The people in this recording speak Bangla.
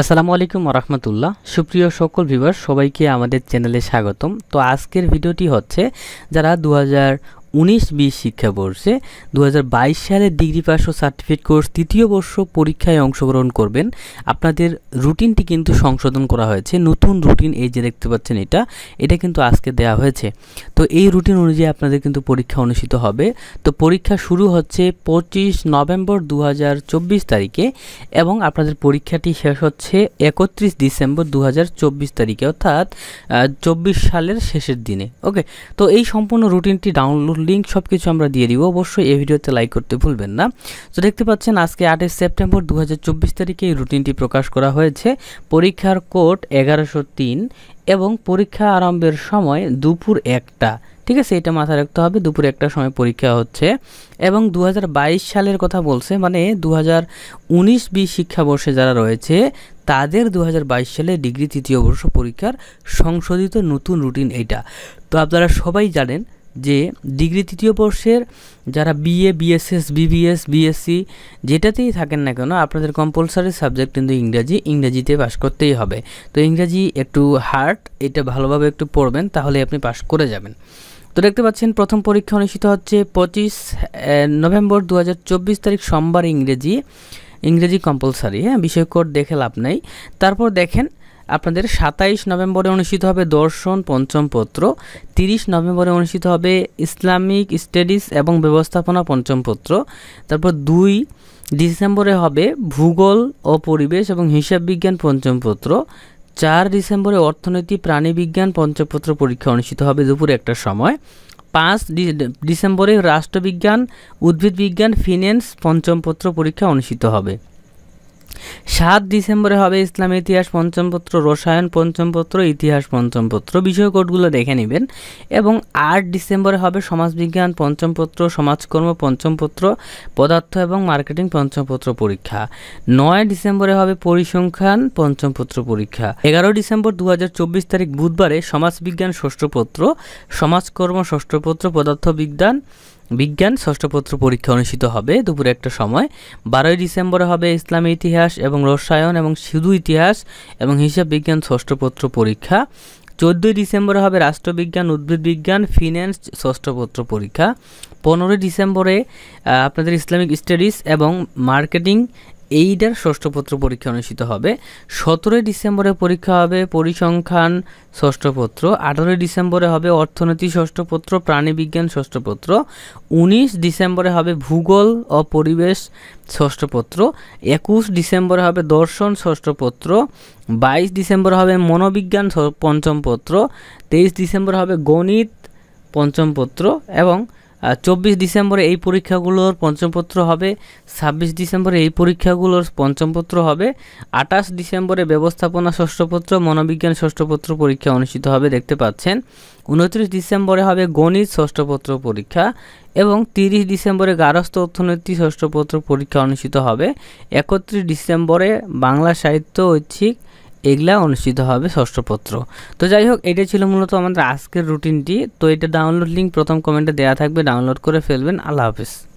আসসালামু আলাইকুম রহমতুল্লাহ সুপ্রিয় সকল ভিউয়ার সবাইকে আমাদের চ্যানেলে স্বাগতম তো আজকের ভিডিওটি হচ্ছে যারা দু উনিশ বিশ শিক্ষাবর্ষে দু সালের ডিগ্রি পাস ও সার্টিফিকেট কোর্স তৃতীয় বর্ষ পরীক্ষায় অংশগ্রহণ করবেন আপনাদের রুটিনটি কিন্তু সংশোধন করা হয়েছে নতুন রুটিন এই যে দেখতে পাচ্ছেন এটা এটা কিন্তু আজকে দেয়া হয়েছে তো এই রুটিন অনুযায়ী আপনাদের কিন্তু পরীক্ষা অনুষ্ঠিত হবে তো পরীক্ষা শুরু হচ্ছে পঁচিশ নভেম্বর দু তারিখে এবং আপনাদের পরীক্ষাটি শেষ হচ্ছে একত্রিশ ডিসেম্বর দু তারিখে অর্থাৎ চব্বিশ সালের শেষের দিনে ওকে তো এই সম্পূর্ণ রুটিনটি ডাউনলোড লিঙ্ক সব কিছু আমরা দিয়ে দিব অবশ্যই এই ভিডিওতে লাইক করতে ভুলবেন না তো দেখতে পাচ্ছেন আজকে আটই সেপ্টেম্বর দু তারিখে এই রুটিনটি প্রকাশ করা হয়েছে পরীক্ষার কোর্ট এগারোশো এবং পরীক্ষা আরম্ভের সময় দুপুর একটা ঠিক আছে এটা মাথায় রাখতে হবে দুপুর একটা সময় পরীক্ষা হচ্ছে এবং দু সালের কথা বলছে মানে দু হাজার উনিশ বিশ শিক্ষাবর্ষে যারা রয়েছে তাদের দু সালে ডিগ্রি তৃতীয় বর্ষ পরীক্ষার সংশোধিত নতুন রুটিন এইটা তো আপনারা সবাই জানেন যে ডিগ্রি তৃতীয় বর্ষের যারা বিএ বিএসএস বিবিএস বিএসসি যেটাতেই থাকেন না কেন আপনাদের কম্পালসারি সাবজেক্ট কিন্তু ইংরাজি ইংরাজিতে পাস করতেই হবে তো ইংরাজি একটু হার্ড এটা ভালোভাবে একটু পড়বেন তাহলে আপনি পাস করে যাবেন তো দেখতে পাচ্ছেন প্রথম পরীক্ষা অনুষ্ঠিত হচ্ছে পঁচিশ নভেম্বর দু তারিখ সোমবার ইংরেজি ইংরেজি কম্পালসারি হ্যাঁ বিষয়কর দেখে লাভ নেই তারপর দেখেন আপনাদের সাতাইশ নভেম্বরে অনুষ্ঠিত হবে দর্শন পঞ্চম পত্র তিরিশ নভেম্বরে অনুষ্ঠিত হবে ইসলামিক স্টাডিজ এবং ব্যবস্থাপনা পঞ্চম পত্র তারপর দুই ডিসেম্বরে হবে ভূগোল ও পরিবেশ এবং হিসাব বিজ্ঞান পঞ্চম পত্র চার ডিসেম্বরে অর্থনীতি প্রাণীবিজ্ঞান পঞ্চপত্র পরীক্ষা অনুষ্ঠিত হবে দুপুর একটা সময় পাঁচ ডিসেম্বরে রাষ্ট্রবিজ্ঞান উদ্ভিদ বিজ্ঞান ফিন্যান্স পঞ্চমপত্র পরীক্ষা অনুষ্ঠিত হবে সাত ডিসেম্বরে হবে ইসলাম ইতিহাস পঞ্চম পত্র রসায়ন পঞ্চম পত্র ইতিহাস পঞ্চম পত্র বিষয় কোডগুলো দেখে নেবেন এবং আট ডিসেম্বরে হবে সমাজবিজ্ঞান পঞ্চম পত্র সমাজকর্ম পঞ্চম পত্র পদার্থ এবং মার্কেটিং পঞ্চম পত্র পরীক্ষা নয় ডিসেম্বরে হবে পরিসংখ্যান পঞ্চম পত্র পরীক্ষা এগারো ডিসেম্বর দু তারিখ বুধবারে সমাজবিজ্ঞান ষষ্ঠ পত্র সমাজকর্ম ষষ্ঠ পত্র পদার্থবিজ্ঞান বিজ্ঞান ষষ্ঠপত্র পরীক্ষা অনুষ্ঠিত হবে দুপুর একটা সময় বারোই ডিসেম্বরে হবে ইসলামী ইতিহাস এবং রসায়ন এবং সিধু ইতিহাস এবং হিসাব বিজ্ঞান ষষ্ঠপত্র পরীক্ষা চোদ্দোই ডিসেম্বরে হবে রাষ্ট্রবিজ্ঞান উদ্ভিদ বিজ্ঞান ফিন্যান্স ষষ্ঠপত্র পরীক্ষা পনেরোই ডিসেম্বরে আপনাদের ইসলামিক স্টাডিজ এবং মার্কেটিং এইটার ষষ্ঠপত্র পরীক্ষা অনুষ্ঠিত হবে সতেরোই ডিসেম্বরে পরীক্ষা হবে পরিসংখ্যান ষষ্ঠপত্র আঠারোই ডিসেম্বরে হবে অর্থনীতি ষষ্ঠপত্র প্রাণীবিজ্ঞান ষষ্ঠপত্র উনিশ ডিসেম্বরে হবে ভূগোল ও পরিবেশ ষষ্ঠপত্র একুশ ডিসেম্বরে হবে দর্শন ষষ্ঠপত্র বাইশ ডিসেম্বর হবে মনোবিজ্ঞান পঞ্চম পত্র তেইশ ডিসেম্বর হবে গণিত পঞ্চম পত্র এবং চব্বিশ ডিসেম্বরে এই পরীক্ষাগুলোর পঞ্চমপত্র হবে ছাব্বিশ ডিসেম্বরে এই পরীক্ষাগুলোর পঞ্চমপত্র হবে আঠাশ ডিসেম্বরে ব্যবস্থাপনা ষষ্ঠপত্র মনোবিজ্ঞান ষষ্ঠপত্র পরীক্ষা অনুষ্ঠিত হবে দেখতে পাচ্ছেন উনত্রিশ ডিসেম্বরে হবে গণিত ষষ্ঠপত্র পরীক্ষা এবং তিরিশ ডিসেম্বরে গারস্থ অর্থনীতি ষষ্ঠপত্র পরীক্ষা অনুষ্ঠিত হবে একত্রিশ ডিসেম্বরে বাংলা সাহিত্য ঐচ্ছিক এগুলা অনুষ্ঠিত হবে ষষ্ঠপত্র তো যাই হোক এটা ছিল মূলত আমাদের আজকের রুটিনটি তো এটা ডাউনলোড লিঙ্ক প্রথম কমেন্টে দেওয়া থাকবে ডাউনলোড করে ফেলবেন আল্লাহ হাফিজ